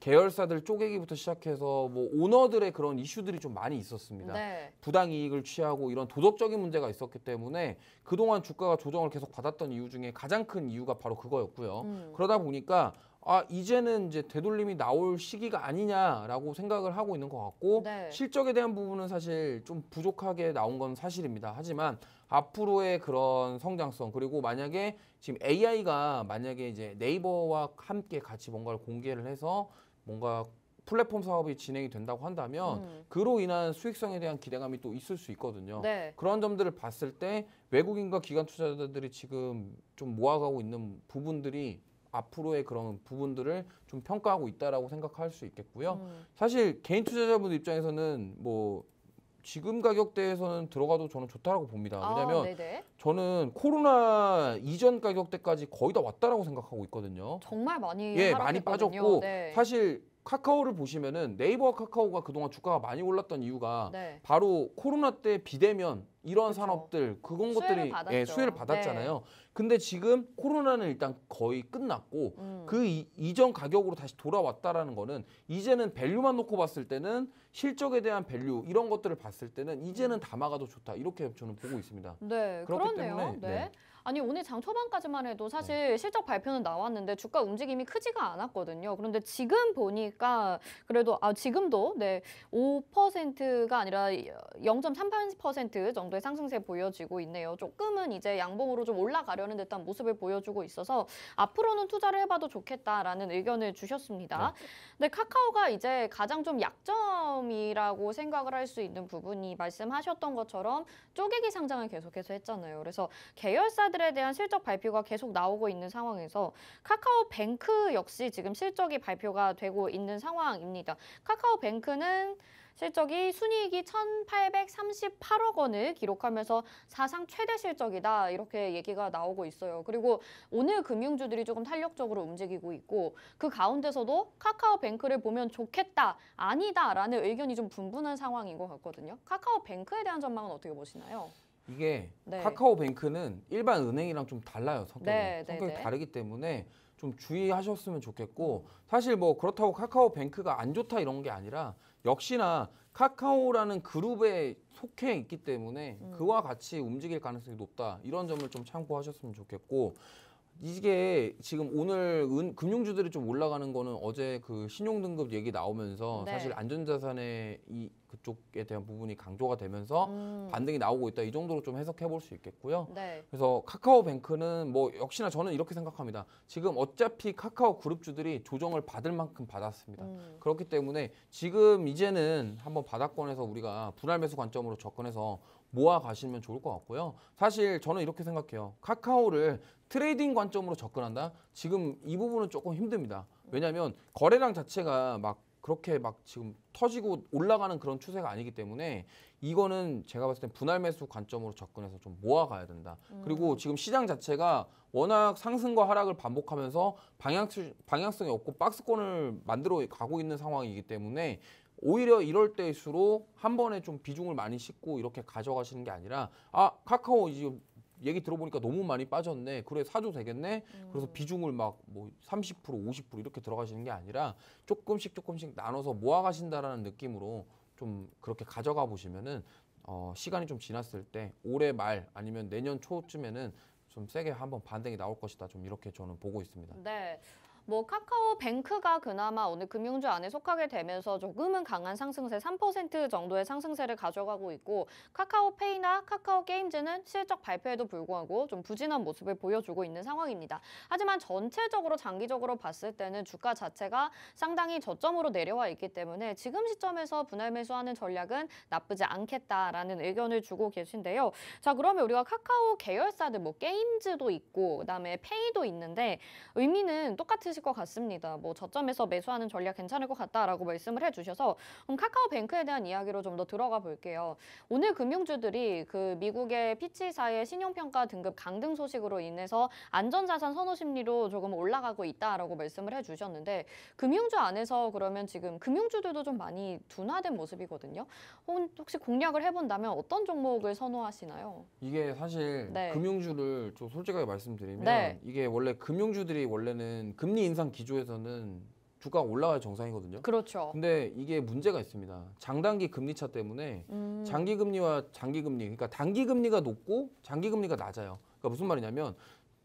계열사들 쪼개기부터 시작해서 뭐 오너들의 그런 이슈들이 좀 많이 있었습니다. 네. 부당 이익을 취하고 이런 도덕적인 문제가 있었기 때문에 그동안 주가가 조정을 계속 받았던 이유 중에 가장 큰 이유가 바로 그거였고요. 음. 그러다 보니까 아 이제는 이제 되돌림이 나올 시기가 아니냐라고 생각을 하고 있는 것 같고 네. 실적에 대한 부분은 사실 좀 부족하게 나온 건 사실입니다. 하지만 앞으로의 그런 성장성 그리고 만약에 지금 AI가 만약에 이제 네이버와 함께 같이 뭔가를 공개를 해서 뭔가 플랫폼 사업이 진행이 된다고 한다면 음. 그로 인한 수익성에 대한 기대감이 또 있을 수 있거든요. 네. 그런 점들을 봤을 때 외국인과 기관 투자자들이 지금 좀 모아가고 있는 부분들이 앞으로의 그런 부분들을 좀 평가하고 있다라고 생각할 수 있겠고요. 음. 사실 개인 투자자분 입장에서는 뭐 지금 가격대에서는 들어가도 저는 좋다라고 봅니다. 왜냐하면 아, 저는 코로나 이전 가격대까지 거의 다 왔다라고 생각하고 있거든요. 정말 많이 예 많이 빠졌고 네. 사실 카카오를 보시면은 네이버와 카카오가 그동안 주가가 많이 올랐던 이유가 네. 바로 코로나 때 비대면 이런 그 산업들 그런 것들이 예, 받았죠. 예, 수혜를 네. 받았잖아요. 네. 근데 지금 코로나는 일단 거의 끝났고 음. 그 이, 전 가격으로 다시 돌아왔다라는 거는 이제는 밸류만 놓고 봤을 때는 실적에 대한 밸류 이런 것들을 봤을 때는 이제는 음. 담아가도 좋다 이렇게 저는 보고 있습니다. 네, 그렇기 그러네요. 때문에 네. 네. 아니 오늘 장 초반까지만 해도 네. 사실 실적 발표는 나왔는데 주가 움직임이 크지가 않았거든요. 그런데 지금 보니까 그래도 아 지금도 네 5%가 아니라 0.38% 정도의 상승세 보여지고 있네요. 조금은 이제 양봉으로 좀 올라가려는 듯한 모습을 보여주고 있어서 앞으로는 투자를 해봐도 좋겠다라는 의견을 주셨습니다. 네. 근데 카카오가 이제 가장 좀 약점이라고 생각을 할 수 있는 부분이 말씀하셨던 것처럼 쪼개기 상장을 계속해서 했잖아요. 그래서 계열사들 회사들에 대한 실적 발표가 계속 나오고 있는 상황에서 카카오뱅크 역시 지금 실적이 발표가 되고 있는 상황입니다. 카카오뱅크는 실적이 순이익이 1,838억 원을 기록하면서 사상 최대 실적이다 이렇게 얘기가 나오고 있어요. 그리고 오늘 금융주들이 조금 탄력적으로 움직이고 있고 그 가운데서도 카카오뱅크를 보면 좋겠다, 아니다라는 의견이 좀 분분한 상황인 것 같거든요. 카카오뱅크에 대한 전망은 어떻게 보시나요? 이게 네. 카카오뱅크는 일반 은행이랑 좀 달라요 성격이 네, 네, 성격이 네, 다르기 때문에 좀 주의하셨으면 좋겠고 사실 뭐 그렇다고 카카오뱅크가 안 좋다 이런 게 아니라 역시나 카카오라는 그룹에 속해 있기 때문에 음. 그와 같이 움직일 가능성이 높다 이런 점을 좀 참고하셨으면 좋겠고 이게 지금 오늘 은, 금융주들이 좀 올라가는 거는 어제 그 신용등급 얘기 나오면서 네. 사실 안전자산의 이 그쪽에 대한 부분이 강조가 되면서 음. 반등이 나오고 있다 이 정도로 좀 해석해 볼 수 있겠고요. 네. 그래서 카카오뱅크는 뭐 역시나 저는 이렇게 생각합니다. 지금 어차피 카카오 그룹주들이 조정을 받을 만큼 받았습니다. 음. 그렇기 때문에 지금 이제는 한번 바닥권에서 우리가 분할 매수 관점으로 접근해서 모아 가시면 좋을 것 같고요. 사실 저는 이렇게 생각해요. 카카오를 트레이딩 관점으로 접근한다? 지금 이 부분은 조금 힘듭니다. 왜냐하면 거래량 자체가 막 그렇게 막 지금 터지고 올라가는 그런 추세가 아니기 때문에 이거는 제가 봤을 땐 분할 매수 관점으로 접근해서 좀 모아가야 된다. 음. 그리고 지금 시장 자체가 워낙 상승과 하락을 반복하면서 방향, 방향성이 없고 박스권을 만들어 가고 있는 상황이기 때문에 오히려 이럴 때일수록 한 번에 좀 비중을 많이 싣고 이렇게 가져가시는 게 아니라 아 카카오 지금 얘기 들어보니까 너무 많이 빠졌네. 그래 사도 되겠네. 음. 그래서 비중을 막 뭐30% 50% 이렇게 들어가시는 게 아니라 조금씩 조금씩 나눠서 모아가신다라는 느낌으로 좀 그렇게 가져가 보시면은 어, 시간이 좀 지났을 때 올해 말 아니면 내년 초쯤에는 좀 세게 한번 반등이 나올 것이다. 좀 이렇게 저는 보고 있습니다. 네. 뭐 카카오뱅크가 그나마 오늘 금융주 안에 속하게 되면서 조금은 강한 상승세 3% 정도의 상승세를 가져가고 있고 카카오페이나 카카오게임즈는 실적 발표에도 불구하고 좀 부진한 모습을 보여주고 있는 상황입니다. 하지만 전체적으로 장기적으로 봤을 때는 주가 자체가 상당히 저점으로 내려와 있기 때문에 지금 시점에서 분할 매수하는 전략은 나쁘지 않겠다라는 의견을 주고 계신데요. 자 그러면 우리가 카카오 계열사들 뭐 게임즈도 있고 그다음에 페이도 있는데 의미는 똑같으 하실 것 같습니다. 뭐 저점에서 매수하는 전략 괜찮을 것 같다라고 말씀을 해주셔서 그럼 음, 카카오뱅크에 대한 이야기로 좀 더 들어가 볼게요. 오늘 금융주들이 그 미국의 피치사의 신용평가 등급 강등 소식으로 인해서 안전자산 선호 심리로 조금 올라가고 있다라고 말씀을 해주셨는데 금융주 안에서 그러면 지금 금융주들도 좀 많이 둔화된 모습이거든요. 혹시 공략을 해본다면 어떤 종목을 선호하시나요? 이게 사실 네. 금융주를 좀 솔직하게 말씀드리면 네. 이게 원래 금융주들이 원래는 금리 인상 기조에서는 주가가 올라가야 정상이거든요. 그렇죠. 근데 이게 문제가 있습니다. 장단기 금리차 때문에 음. 장기 금리와 장기 금리, 그러니까 단기 금리가 높고 장기 금리가 낮아요. 그러니까 무슨 말이냐면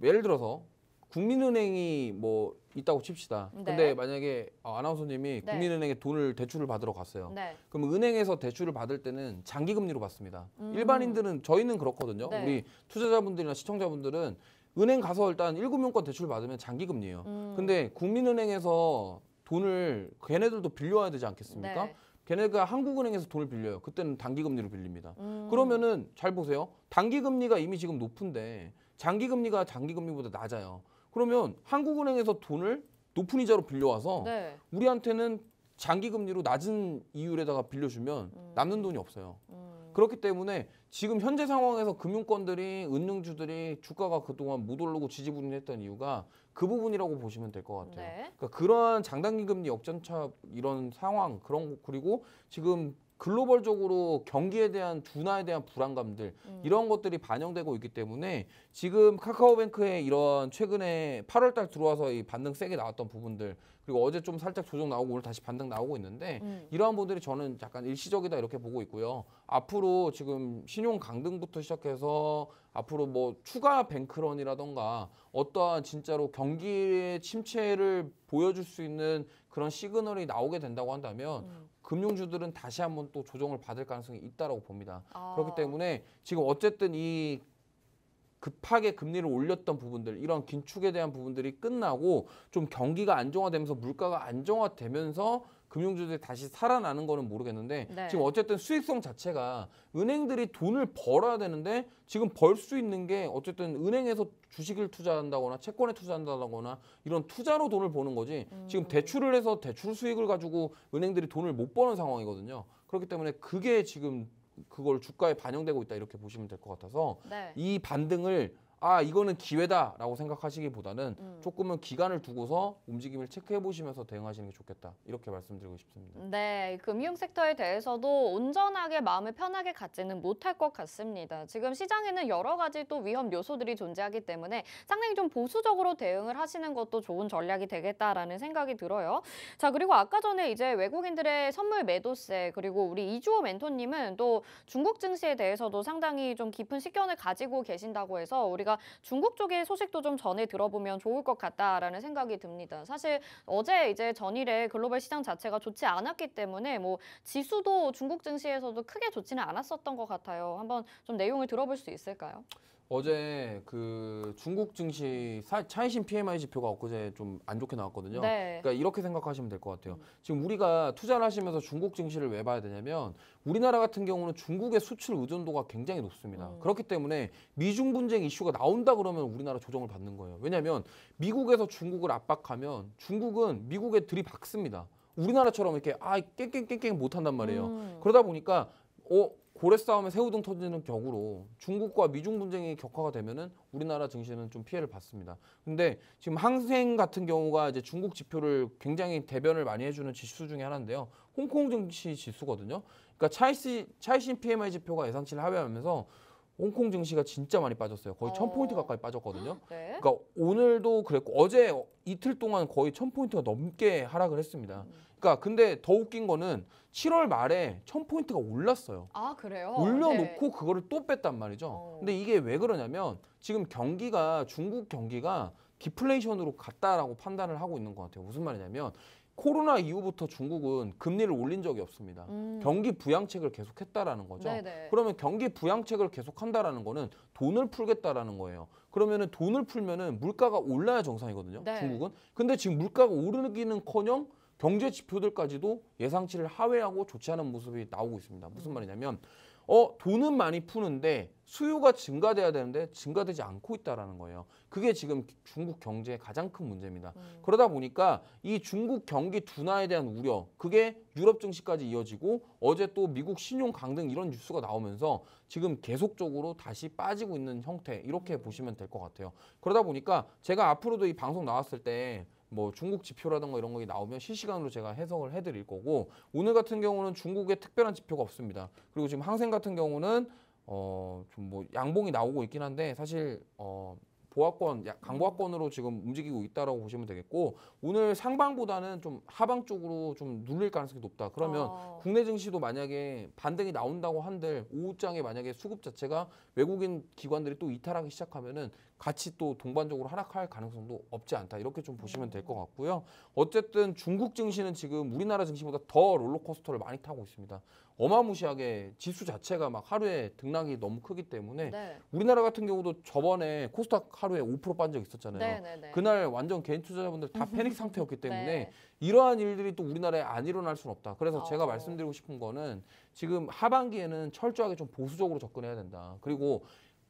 예를 들어서 국민은행이 뭐 있다고 칩시다. 네. 근데 만약에 어, 아나운서님이 네. 국민은행에 돈을 대출을 받으러 갔어요. 네. 그럼 은행에서 대출을 받을 때는 장기금리로 받습니다. 음. 일반인들은 저희는 그렇거든요. 네. 우리 투자자분들이나 시청자분들은 은행 가서 일단 일금융권 대출 받으면 장기금리예요. 음. 근데 국민은행에서 돈을 걔네들도 빌려와야 되지 않겠습니까? 네. 걔네가 한국은행에서 돈을 빌려요. 그때는 단기금리로 빌립니다. 음. 그러면은 잘 보세요. 단기금리가 이미 지금 높은데 장기금리가 장기금리보다 낮아요. 그러면 한국은행에서 돈을 높은 이자로 빌려와서 네. 우리한테는 장기금리로 낮은 이율에다가 빌려주면 음. 남는 돈이 없어요. 음. 그렇기 때문에 지금 현재 상황에서 금융권들이 은행주들이 주가가 그동안 못 오르고 지지부진했던 이유가 그 부분이라고 보시면 될 것 같아요. 네. 그러니까 그러한 장단기 금리 역전차 이런 상황 그런 그리고 지금 글로벌적으로 경기에 대한 둔화에 대한 불안감들 음. 이런 것들이 반영되고 있기 때문에 지금 카카오뱅크의 이런 최근에 8월달 들어와서 이 반등 세게 나왔던 부분들 그리고 어제 좀 살짝 조정 나오고 오늘 다시 반등 나오고 있는데 음. 이러한 분들이 저는 약간 일시적이다 이렇게 보고 있고요. 앞으로 지금 신용 강등부터 시작해서 앞으로 뭐 추가 뱅크런이라던가 어떠한 진짜로 경기의 침체를 보여줄 수 있는 그런 시그널이 나오게 된다고 한다면 음. 금융주들은 다시 한번 또 조정을 받을 가능성이 있다라고 봅니다. 아. 그렇기 때문에 지금 어쨌든 이 급하게 금리를 올렸던 부분들 이런 긴축에 대한 부분들이 끝나고 좀 경기가 안정화되면서 물가가 안정화되면서 금융주들이 다시 살아나는 거는 모르겠는데 네. 지금 어쨌든 수익성 자체가 은행들이 돈을 벌어야 되는데 지금 벌 수 있는 게 어쨌든 은행에서 주식을 투자한다거나 채권에 투자한다거나 이런 투자로 돈을 버는 거지 음. 지금 대출을 해서 대출 수익을 가지고 은행들이 돈을 못 버는 상황이거든요. 그렇기 때문에 그게 지금 그걸 주가에 반영되고 있다 이렇게 보시면 될 것 같아서 네. 이 반등을 아 이거는 기회다라고 생각하시기보다는 음. 조금은 기간을 두고서 움직임을 체크해 보시면서 대응하시는 게 좋겠다 이렇게 말씀드리고 싶습니다. 네, 금융 섹터에 대해서도 온전하게 마음을 편하게 갖지는 못할 것 같습니다. 지금 시장에는 여러 가지 또 위험 요소들이 존재하기 때문에 상당히 좀 보수적으로 대응을 하시는 것도 좋은 전략이 되겠다라는 생각이 들어요. 자 그리고 아까 전에 이제 외국인들의 선물 매도세 그리고 우리 이주호 멘토님은 또 중국 증시에 대해서도 상당히 좀 깊은 식견을 가지고 계신다고 해서 우리가 저희가 그러니까 중국 쪽의 소식도 좀전에 들어보면 좋을 것 같다라는 생각이 듭니다. 사실 어제 이제 전일에 글로벌 시장 자체가 좋지 않았기 때문에 뭐 지수도 중국 증시에서도 크게 좋지는 않았었던 것 같아요. 한번 좀 내용을 들어볼 수 있을까요? 어제 그 중국 증시 차이신 PMI 지표가 엊그제 좀 안 좋게 나왔거든요. 네. 그러니까 이렇게 생각하시면 될 것 같아요. 음. 지금 우리가 투자를 하시면서 중국 증시를 왜 봐야 되냐면 우리나라 같은 경우는 중국의 수출 의존도가 굉장히 높습니다. 음. 그렇기 때문에 미중 분쟁 이슈가 나온다 그러면 우리나라 조정을 받는 거예요. 왜냐하면 미국에서 중국을 압박하면 중국은 미국에 들이박습니다. 우리나라처럼 이렇게 아 깽깽깽깽 못한단 말이에요. 음. 그러다 보니까 어 고래 싸움에 새우등 터지는 격으로 중국과 미중 분쟁이 격화가 되면은 우리나라 증시는 좀 피해를 받습니다. 근데 지금 항생 같은 경우가 이제 중국 지표를 굉장히 대변을 많이 해주는 지수 중에 하나인데요. 홍콩 증시 지수거든요. 그러니까 차이시 차이신 PMI 지표가 예상치를 하회하면서 홍콩 증시가 진짜 많이 빠졌어요. 거의 천포인트 어. 가까이 빠졌거든요. 네. 그러니까 오늘도 그랬고 어제 이틀 동안 거의 천포인트가 넘게 하락을 했습니다. 음. 그러니까 근데 더 웃긴 거는 7월 말에 천포인트가 올랐어요. 아, 그래요? 올려놓고 네. 그거를 또 뺐단 말이죠. 어. 근데 이게 왜 그러냐면 지금 경기가 중국 경기가 디플레이션으로 갔다라고 판단을 하고 있는 것 같아요. 무슨 말이냐면 코로나 이후부터 중국은 금리를 올린 적이 없습니다. 음. 경기 부양책을 계속했다라는 거죠. 네네. 네. 그러면 경기 부양책을 계속한다라는 거는 돈을 풀겠다라는 거예요. 그러면은 돈을 풀면은 물가가 올라야 정상이거든요. 네. 중국은. 근데 지금 물가가 오르기는커녕 경제 지표들까지도 예상치를 하회하고 좋지 않은 모습이 나오고 있습니다. 무슨 말이냐면 어 돈은 많이 푸는데 수요가 증가돼야 되는데 증가되지 않고 있다라는 거예요. 그게 지금 중국 경제의 가장 큰 문제입니다. 음. 그러다 보니까 이 중국 경기 둔화에 대한 우려, 그게 유럽 증시까지 이어지고 어제 또 미국 신용 강등 이런 뉴스가 나오면서 지금 계속적으로 다시 빠지고 있는 형태 이렇게 음. 보시면 될 것 같아요. 그러다 보니까 제가 앞으로도 이 방송 나왔을 때뭐 중국 지표라든가 이런 거 나오면 실시간으로 제가 해석을 해드릴 거고 오늘 같은 경우는 중국에 특별한 지표가 없습니다. 그리고 지금 항생 같은 경우는 어좀 뭐 양봉이 나오고 있긴 한데 사실 어 보합권, 강보합권으로 지금 움직이고 있다라고 보시면 되겠고 오늘 상방보다는 좀 하방 쪽으로 좀 눌릴 가능성이 높다. 그러면 어. 국내 증시도 만약에 반등이 나온다고 한들 오후장에 만약에 수급 자체가 외국인 기관들이 또 이탈하기 시작하면은 같이 또 동반적으로 하락할 가능성도 없지 않다. 이렇게 좀 보시면 될 것 같고요. 어쨌든 중국 증시는 지금 우리나라 증시보다 더 롤러코스터를 많이 타고 있습니다. 어마무시하게 지수 자체가 막 하루에 등락이 너무 크기 때문에 네. 우리나라 같은 경우도 저번에 코스닥 하루에 5%빤 적 있었잖아요. 네, 네, 네, 그날 완전 개인 투자자분들 다 패닉 상태였기 네. 때문에 이러한 일들이 또 우리나라에 안 일어날 수는 없다. 그래서 어. 제가 말씀드리고 싶은 거는 지금 하반기에는 철저하게 좀 보수적으로 접근해야 된다. 그리고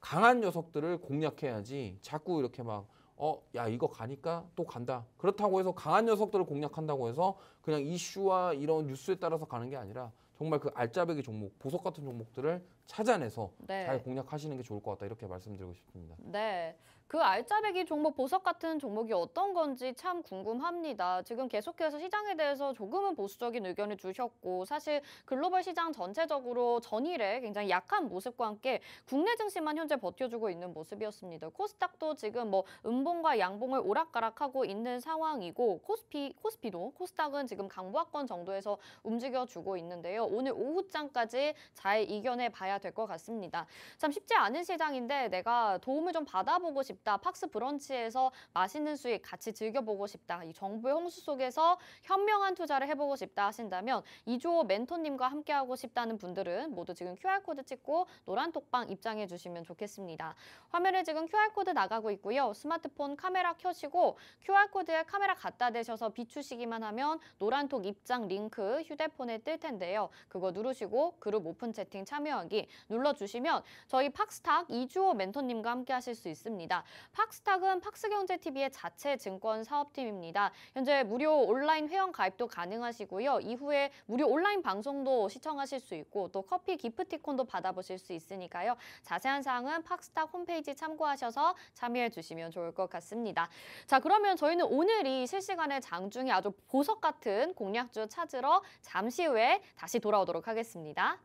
강한 녀석들을 공략해야지 자꾸 이렇게 막 어, 야, 이거 가니까 또 간다. 그렇다고 해서 강한 녀석들을 공략한다고 해서 그냥 이슈와 이런 뉴스에 따라서 가는 게 아니라 정말 그 알짜배기 종목, 보석 같은 종목들을 찾아내서 네. 잘 공략하시는 게 좋을 것 같다. 이렇게 말씀드리고 싶습니다. 네. 그 알짜배기 종목 보석 같은 종목이 어떤 건지 참 궁금합니다. 지금 계속해서 시장에 대해서 조금은 보수적인 의견을 주셨고 사실 글로벌 시장 전체적으로 전일에 굉장히 약한 모습과 함께 국내 증시만 현재 버텨주고 있는 모습이었습니다. 코스닥도 지금 뭐 음봉과 양봉을 오락가락하고 있는 상황이고 코스피 코스피도 코스닥은 지금 강보합권 정도에서 움직여주고 있는데요. 오늘 오후장까지 잘 이겨내 봐야 될 것 같습니다. 참 쉽지 않은 시장인데 내가 도움을 좀 받아보고 싶 싶다. 팍스 브런치에서 맛있는 수익 같이 즐겨보고 싶다. 이 정부의 홍수 속에서 현명한 투자를 해보고 싶다 하신다면 이주호 멘토님과 함께하고 싶다는 분들은 모두 지금 QR코드 찍고 노란톡방 입장해 주시면 좋겠습니다. 화면에 지금 QR코드 나가고 있고요. 스마트폰 카메라 켜시고 QR코드에 카메라 갖다 대셔서 비추시기만 하면 노란톡 입장 링크 휴대폰에 뜰 텐데요. 그거 누르시고 그룹 오픈 채팅 참여하기 눌러주시면 저희 팍스탁 이주호 멘토님과 함께 하실 수 있습니다. 팍스탁은 팍스경제TV의 자체 증권 사업팀입니다. 현재 무료 온라인 회원 가입도 가능하시고요. 이후에 무료 온라인 방송도 시청하실 수 있고 또 커피 기프티콘도 받아보실 수 있으니까요. 자세한 사항은 팍스탁 홈페이지 참고하셔서 참여해 주시면 좋을 것 같습니다. 자 그러면 저희는 오늘이 실시간에 장중에 아주 보석 같은 공략주 찾으러 잠시 후에 다시 돌아오도록 하겠습니다.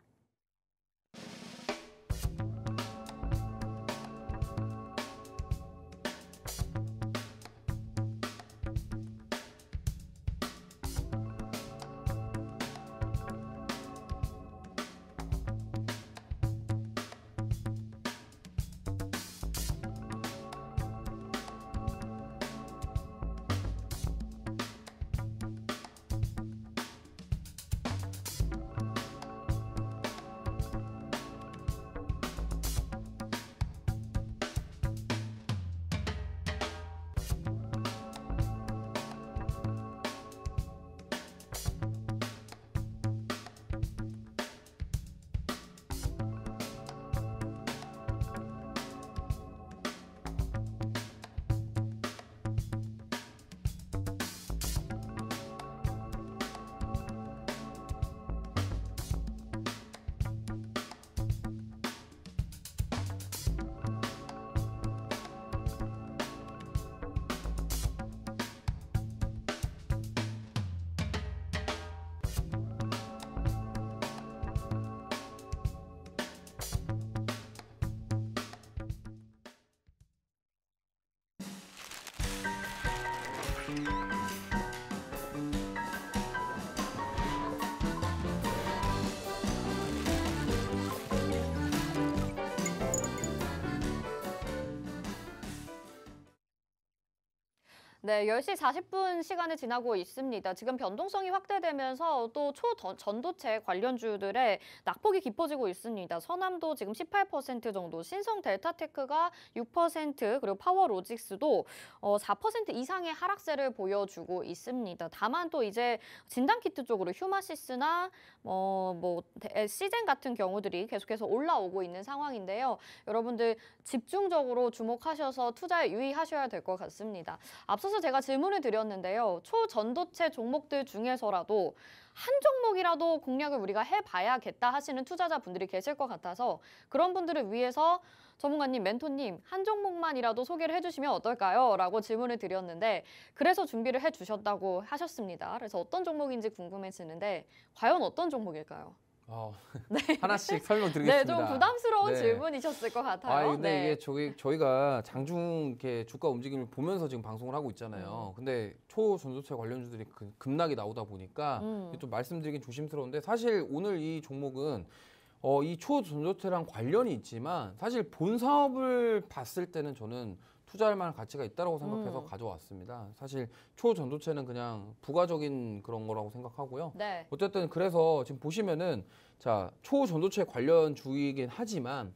네, 10시 40분 시간이 지나고 있습니다. 지금 변동성이 확대되면서 또 초전도체 관련주들의 낙폭이 깊어지고 있습니다. 서남도 지금 18% 정도, 신성 델타테크가 6% 그리고 파워로직스도 4% 어, 이상의 하락세를 보여주고 있습니다. 다만 또 이제 진단키트 쪽으로 휴마시스나 어, 뭐, 뭐 시젠 같은 경우들이 계속해서 올라오고 있는 상황인데요. 여러분들 집중적으로 주목하셔서 투자에 유의하셔야 될 것 같습니다. 앞서서 그래서 제가 질문을 드렸는데요. 초전도체 종목들 중에서라도 한 종목이라도 공략을 우리가 해봐야겠다 하시는 투자자분들이 계실 것 같아서 그런 분들을 위해서 전문가님, 멘토님 한 종목만이라도 소개를 해주시면 어떨까요? 라고 질문을 드렸는데 그래서 준비를 해주셨다고 하셨습니다. 그래서 어떤 종목인지 궁금해지는데 과연 어떤 종목일까요? 어, 네. 하나씩 설명드리겠습니다. 네, 좀 부담스러운 네. 질문이셨을 것 같아요. 아, 근데 네. 이게 저기 저희가 장중 이렇게 주가 움직임을 보면서 지금 방송을 하고 있잖아요. 음. 근데 초전도체 관련주들이 그, 급락이 나오다 보니까 음. 좀 말씀드리긴 조심스러운데 사실 오늘 이 종목은 어, 이 초전도체랑 관련이 있지만 사실 본 사업을 봤을 때는 저는 투자할 만한 가치가 있다고 생각해서 음. 가져왔습니다. 사실 초전도체는 그냥 부가적인 그런 거라고 생각하고요. 네. 어쨌든 그래서 지금 보시면은 자 초전도체 관련 주이긴 하지만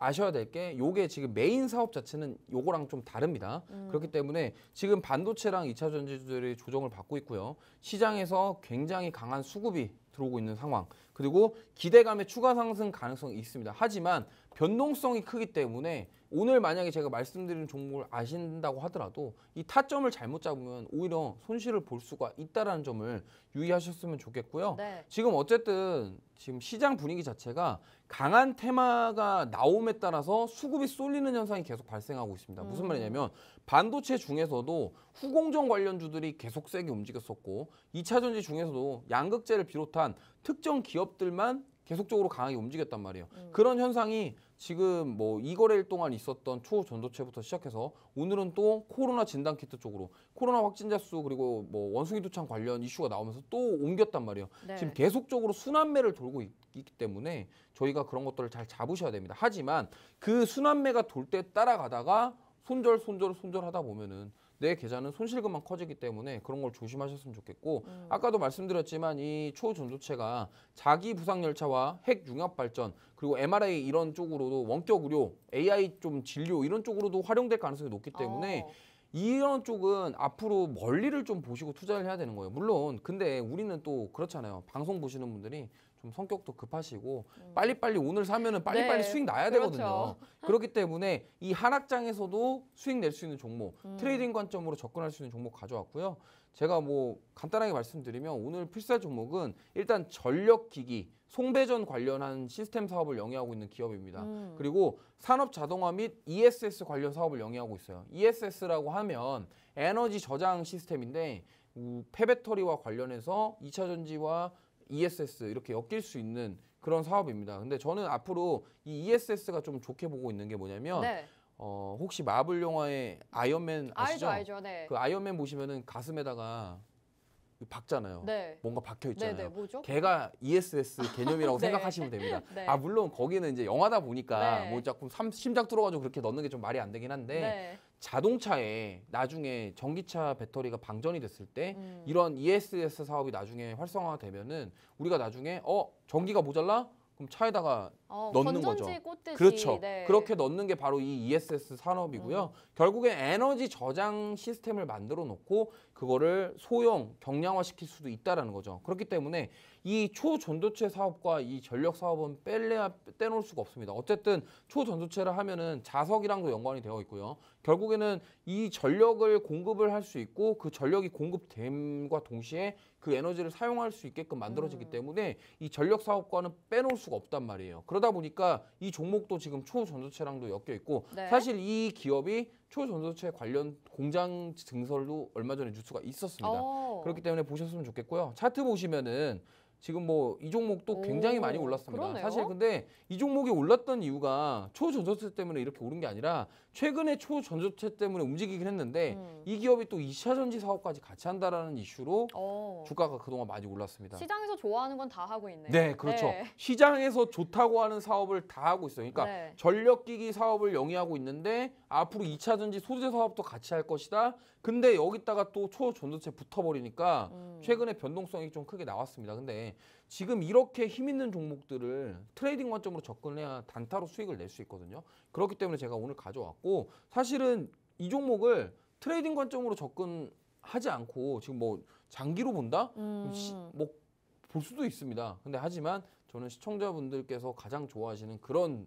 아셔야 될 게 요게 지금 메인 사업 자체는 요거랑 좀 다릅니다. 음. 그렇기 때문에 지금 반도체랑 2차 전지주들이 조정을 받고 있고요. 시장에서 굉장히 강한 수급이 들어오고 있는 상황. 그리고 기대감의 추가 상승 가능성이 있습니다. 하지만 변동성이 크기 때문에 오늘 만약에 제가 말씀드린 종목을 아신다고 하더라도 이 타점을 잘못 잡으면 오히려 손실을 볼 수가 있다라는 점을 유의하셨으면 좋겠고요. 네. 지금 어쨌든 지금 시장 분위기 자체가 강한 테마가 나옴에 따라서 수급이 쏠리는 현상이 계속 발생하고 있습니다. 무슨 음. 말이냐면 반도체 중에서도 후공정 관련주들이 계속 세게 움직였었고 이차 전지 중에서도 양극재를 비롯한 특정 기업들만 계속적으로 강하게 움직였단 말이에요. 음. 그런 현상이 지금 뭐 2거래일 동안 있었던 초전도체부터 시작해서 오늘은 또 코로나 진단 키트 쪽으로 코로나 확진자 수 그리고 뭐 원숭이 두창 관련 이슈가 나오면서 또 옮겼단 말이에요. 네. 지금 계속적으로 순환매를 돌고 있, 기 때문에 저희가 그런 것들을 잘 잡으셔야 됩니다. 하지만 그 순환매가 돌 때 따라가다가 손절 손절 손절하다 보면은 내 계좌는 손실금만 커지기 때문에 그런 걸 조심하셨으면 좋겠고 음. 아까도 말씀드렸지만 이 초전도체가 자기 부상 열차와 핵 융합 발전 그리고 MRI 이런 쪽으로도 원격 의료, AI 좀 진료 이런 쪽으로도 활용될 가능성이 높기 때문에 어. 이런 쪽은 앞으로 멀리를 좀 보시고 투자를 해야 되는 거예요. 물론 근데 우리는 또 그렇잖아요. 방송 보시는 분들이 좀 성격도 급하시고 음. 빨리빨리 오늘 사면은 빨리빨리 네. 수익 나야 되거든요. 그렇죠. 그렇기 때문에 이 하락장에서도 수익 낼 수 있는 종목, 음. 트레이딩 관점으로 접근할 수 있는 종목 가져왔고요. 제가 뭐 간단하게 말씀드리면 오늘 필살 종목은 일단 전력기기, 송배전 관련한 시스템 사업을 영위하고 있는 기업입니다. 음. 그리고 산업 자동화 및 ESS 관련 사업을 영위하고 있어요. ESS라고 하면 에너지 저장 시스템인데 우, 폐배터리와 관련해서 2차 전지와 ESS 이렇게 엮일 수 있는 그런 사업입니다. 근데 저는 앞으로 이 ESS가 좀 좋게 보고 있는 게 뭐냐면 네. 어, 혹시 마블 영화의 아이언맨 아시죠? 알죠, 알죠. 네. 그 아이언맨 보시면은 가슴에다가 박잖아요. 네. 뭔가 박혀 있잖아요. 네, 네, 뭐죠? 걔가 ESS 개념이라고 네. 생각하시면 됩니다. 네. 아 물론 거기는 이제 영화다 보니까 네. 뭐 자꾸 심장 뚫어가지고 그렇게 넣는 게 좀 말이 안 되긴 한데 네. 자동차에 나중에 전기차 배터리가 방전이 됐을 때 음. 이런 ESS 사업이 나중에 활성화되면은 우리가 나중에 어 전기가 모자라 그럼 차에다가 어, 넣는 거죠. 꽃듯이, 그렇죠. 네. 그렇게 넣는 게 바로 이 ESS 산업이고요. 음. 결국엔 에너지 저장 시스템을 만들어 놓고 그거를 소형 경량화 시킬 수도 있다라는 거죠. 그렇기 때문에 이 초전도체 사업과 이 전력 사업은 뺄래야 빼놓을 수가 없습니다. 어쨌든 초전도체를 하면은 자석이랑도 연관이 되어 있고요. 결국에는 이 전력을 공급을 할 수 있고 그 전력이 공급됨과 동시에 그 에너지를 사용할 수 있게끔 만들어지기 음. 때문에 이 전력 사업과는 빼놓을 수가 없단 말이에요. 그러다 보니까 이 종목도 지금 초전도체랑도 엮여 있고 네. 사실 이 기업이 초전도체 관련 공장 증설도 얼마 전에 뉴스가 있었습니다. 오. 그렇기 때문에 보셨으면 좋겠고요. 차트 보시면은 지금 뭐 이 종목도 굉장히 많이 올랐습니다. 그러네요? 사실 근데 이 종목이 올랐던 이유가 초전도체 때문에 이렇게 오른 게 아니라 최근에 초전조체 때문에 움직이긴 했는데 음. 이 기업이 또 2차 전지 사업까지 같이 한다라는 이슈로 오. 어. 주가가 그동안 많이 올랐습니다. 시장에서 좋아하는 건 다 하고 있네요. 네, 그렇죠. 네. 시장에서 좋다고 하는 사업을 다 하고 있어요. 그러니까 네. 전력기기 사업을 영위하고 있는데 앞으로 2차 전지 소재 사업도 같이 할 것이다. 근데 여기다가 또 초전조체 붙어버리니까 음. 최근에 변동성이 좀 크게 나왔습니다. 근데 지금 이렇게 힘 있는 종목들을 트레이딩 관점으로 접근해야 단타로 수익을 낼 수 있거든요. 그렇기 때문에 제가 오늘 가져왔고 사실은 이 종목을 트레이딩 관점으로 접근하지 않고 지금 뭐 장기로 본다? 음. 시, 뭐볼 수도 있습니다. 근데 하지만 저는 시청자분들께서 가장 좋아하시는 그런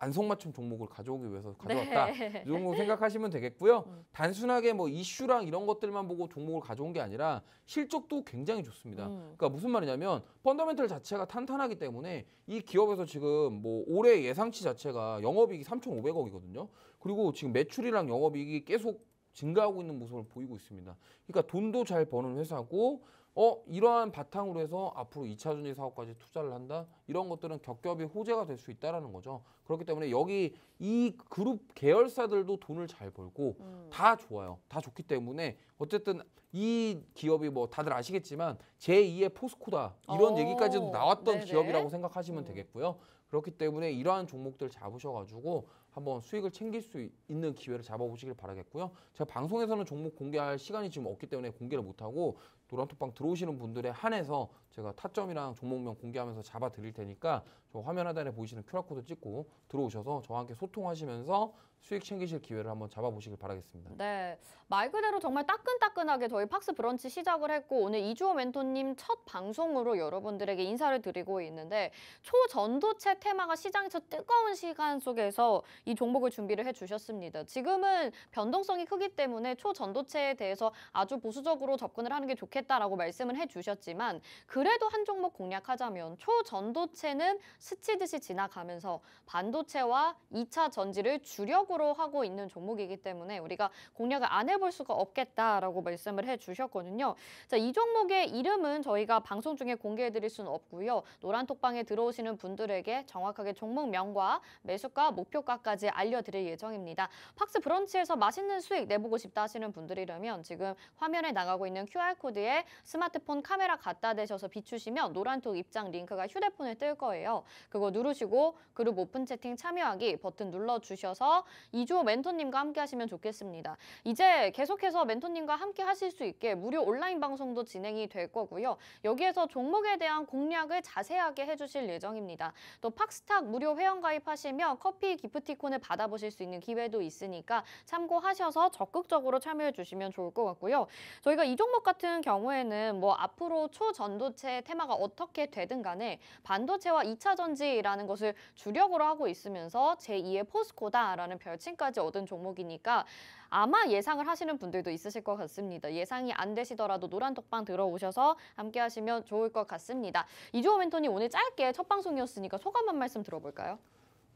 안성맞춤 종목을 가져오기 위해서 네. 가져왔다. 네. 이 정도 생각하시면 되겠고요. 음. 단순하게 뭐 이슈랑 이런 것들만 보고 종목을 가져온 게 아니라 실적도 굉장히 좋습니다. 음. 그러니까 무슨 말이냐면 펀더멘털 자체가 탄탄하기 때문에 이 기업에서 지금 뭐 올해 예상치 자체가 영업이익이 3,500억이거든요. 그리고 지금 매출이랑 영업이익이 계속 증가하고 있는 모습을 보이고 있습니다. 그러니까 돈도 잘 버는 회사고 어 이러한 바탕으로 해서 앞으로 2차 전지 사업까지 투자를 한다 이런 것들은 겹겹이 호재가 될 수 있다라는 거죠 그렇기 때문에 여기 이 그룹 계열사들도 돈을 잘 벌고 음. 다 좋아요 다 좋기 때문에 어쨌든 이 기업이 뭐 다들 아시겠지만 제2의 포스코다 이런 오. 어. 얘기까지도 나왔던 네네. 기업이라고 생각하시면 음. 되겠고요 그렇기 때문에 이러한 종목들 잡으셔가지고 한번 수익을 챙길 수 있는 기회를 잡아보시길 바라겠고요. 제가 방송에서는 종목 공개할 시간이 지금 없기 때문에 공개를 못하고 노란톡방 들어오시는 분들에 한해서 제가 타점이랑 종목명 공개하면서 잡아 드릴 테니까 저 화면 하단에 보이시는 QR코드 찍고 들어오셔서 저와 함께 소통하시면서 수익 챙기실 기회를 한번 잡아보시길 바라겠습니다. 네, 말 그대로 정말 따끈따끈하게 저희 팍스 브런치 시작을 했고 오늘 이주호 멘토님 첫 방송으로 여러분들에게 인사를 드리고 있는데 초전도체 테마가 시장에서 뜨거운 시간 속에서 이 종목을 준비를 해주셨습니다. 지금은 변동성이 크기 때문에 초전도체에 대해서 아주 보수적으로 접근을 하는 게 좋겠다라고 말씀을 해주셨지만 그래 그래도 한 종목 공략하자면 초전도체는 스치듯이 지나가면서 반도체와 2차 전지를 주력으로 하고 있는 종목이기 때문에 우리가 공략을 안 해볼 수가 없겠다라고 말씀을 해주셨거든요. 자, 이 종목의 이름은 저희가 방송 중에 공개해드릴 수는 없고요. 노란톡방에 들어오시는 분들에게 정확하게 종목명과 매수가, 목표가까지 알려드릴 예정입니다. 팍스 브런치에서 맛있는 수익 내보고 싶다 하시는 분들이라면 지금 화면에 나가고 있는 QR코드에 스마트폰 카메라 갖다 대셔서 비추시면 노란톡 입장 링크가 휴대폰에 뜰 거예요. 그거 누르시고 그룹 오픈 채팅 참여하기 버튼 눌러주셔서 2주후 멘토님과 함께 하시면 좋겠습니다. 이제 계속해서 멘토님과 함께 하실 수 있게 무료 온라인 방송도 진행이 될 거고요. 여기에서 종목에 대한 공략을 자세하게 해주실 예정입니다. 또 팍스탁 무료 회원 가입하시면 커피 기프티콘을 받아보실 수 있는 기회도 있으니까 참고하셔서 적극적으로 참여해 주시면 좋을 것 같고요. 저희가 이 종목 같은 경우에는 뭐 앞으로 초전도 반도체 테마가 어떻게 되든 간에 반도체와 2차 전지라는 것을 주력으로 하고 있으면서 제2의 포스코다라는 별칭까지 얻은 종목이니까 아마 예상을 하시는 분들도 있으실 것 같습니다. 예상이 안 되시더라도 노란 톡방 들어오셔서 함께 하시면 좋을 것 같습니다. 이주호 멘토님 오늘 짧게 첫 방송이었으니까 소감 한 말씀 들어볼까요?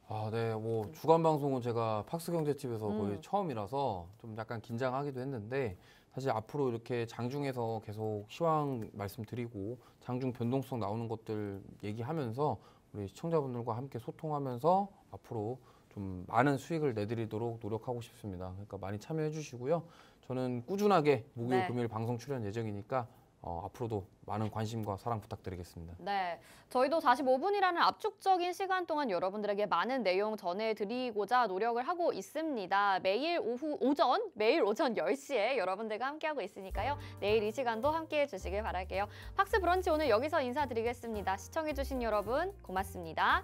아, 네. 뭐 주간 방송은 제가 팍스 경제집에서 거의 음. 처음이라서 좀 약간 긴장하기도 했는데 사실 앞으로 이렇게 장중에서 계속 시황 말씀드리고 장중 변동성 나오는 것들 얘기하면서 우리 시청자분들과 함께 소통하면서 앞으로 좀 많은 수익을 내드리도록 노력하고 싶습니다. 그러니까 많이 참여해 주시고요. 저는 꾸준하게 목요일, 네. 금요일 방송 출연 예정이니까 어, 앞으로도 많은 관심과 사랑 부탁드리겠습니다. 네, 저희도 45분이라는 압축적인 시간 동안 여러분들에게 많은 내용 전해드리고자 노력을 하고 있습니다. 매일 오후 오전, 매일 오전 10시에 여러분들과 함께하고 있으니까요. 내일 이 시간도 함께해 주시길 바랄게요. 팍스 브런치 오늘 여기서 인사드리겠습니다. 시청해주신 여러분 고맙습니다.